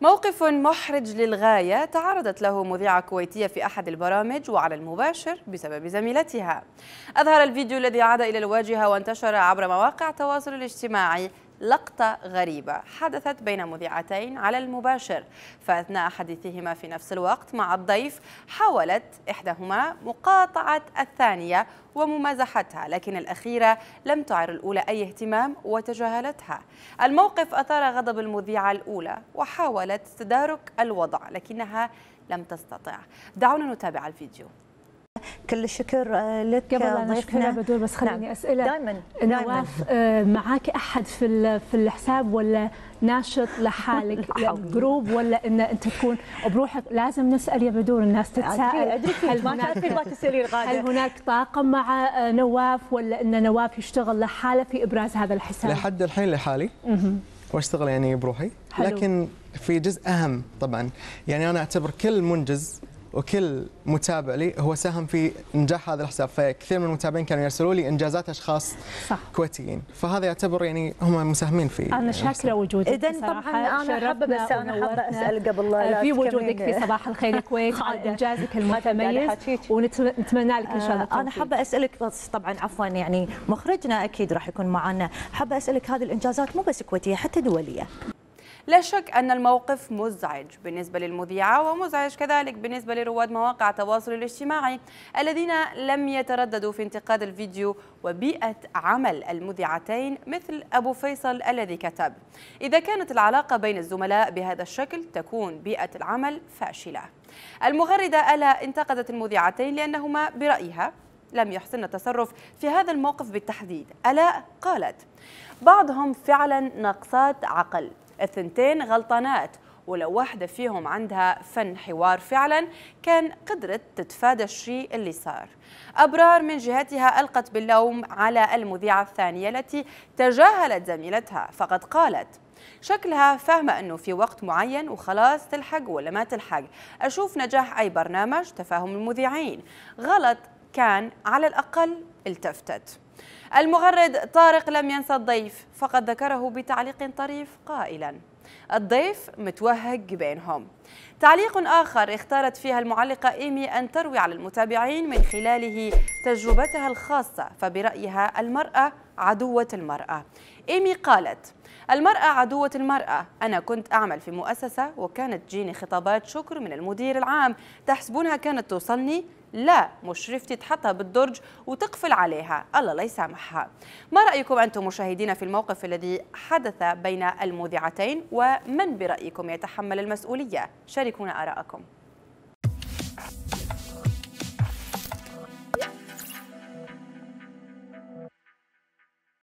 موقف محرج للغاية تعرضت له مذيعة كويتية في أحد البرامج وعلى المباشر بسبب زميلتها أظهر الفيديو الذي عاد إلى الواجهة وانتشر عبر مواقع التواصل الاجتماعي لقطة غريبة حدثت بين مذيعتين على المباشر فأثناء حديثهما في نفس الوقت مع الضيف حاولت إحداهما مقاطعة الثانية وممازحتها لكن الأخيرة لم تعر الأولى أي اهتمام وتجاهلتها الموقف أثار غضب المذيعة الأولى وحاولت تدارك الوضع لكنها لم تستطع دعونا نتابع الفيديو كل الشكر آه، لك قبل أن أشكرها بدور بس خليني نعم. أسئلة دائما نواف آه، معك أحد في في الحساب ولا ناشط لحالك يعني جروب ولا أن أنت تكون بروحك لازم نسأل يا بدور الناس تتساءل هل هناك ما تسألين غادة هل هناك طاقم مع آه، نواف ولا أن نواف يشتغل لحاله في إبراز هذا الحساب لحد الحين لحالي واشتغل يعني بروحي حلو. لكن في جزء اهم طبعا يعني انا اعتبر كل منجز وكل متابع لي هو ساهم في نجاح هذا الحساب فكثير من المتابعين كانوا يرسلوا لي انجازات اشخاص صح. كويتيين فهذا يعتبر يعني هم مساهمين في انا شاكره يعني وجودك اذا طبعا انا حابه بس انا حابه اسال قبل لا آه، في وجودك في صباح الخير الكويت انجازك المتميز ونتمنى لك ان شاء الله آه، انا حابه اسالك بس طبعا عفوا يعني مخرجنا اكيد راح يكون معنا حابه اسالك هذه الانجازات مو بس كويتيه حتى دوليه لا شك أن الموقف مزعج بالنسبة للمذيعة ومزعج كذلك بالنسبة لرواد مواقع التواصل الاجتماعي الذين لم يترددوا في انتقاد الفيديو وبيئة عمل المذيعتين مثل أبو فيصل الذي كتب إذا كانت العلاقة بين الزملاء بهذا الشكل تكون بيئة العمل فاشلة المغردة ألا انتقدت المذيعتين لأنهما برأيها لم يحسن التصرف في هذا الموقف بالتحديد ألا قالت بعضهم فعلا ناقصات عقل الثنتين غلطانات ولو واحدة فيهم عندها فن حوار فعلا كان قدرت تتفادى الشيء اللي صار أبرار من جهتها ألقت باللوم على المذيعة الثانية التي تجاهلت زميلتها فقد قالت شكلها فاهمة أنه في وقت معين وخلاص تلحق ولا ما تلحق أشوف نجاح أي برنامج تفاهم المذيعين غلط كان على الأقل التفتت المغرد طارق لم ينسى الضيف فقد ذكره بتعليق طريف قائلا الضيف متوهج بينهم تعليق آخر اختارت فيها المعلقة إيمي أن تروي على المتابعين من خلاله تجربتها الخاصة فبرأيها المرأة عدوة المرأة إيمي قالت المرأة عدوة المرأة أنا كنت أعمل في مؤسسة وكانت تجيني خطابات شكر من المدير العام تحسبونها كانت توصلني لا مشرفتي تحطها بالدرج وتقفل عليها الله لا يسامحها ما رأيكم أنتم مشاهدين في الموقف الذي حدث بين المذيعتين ومن برأيكم يتحمل المسؤولية شاركونا آراءكم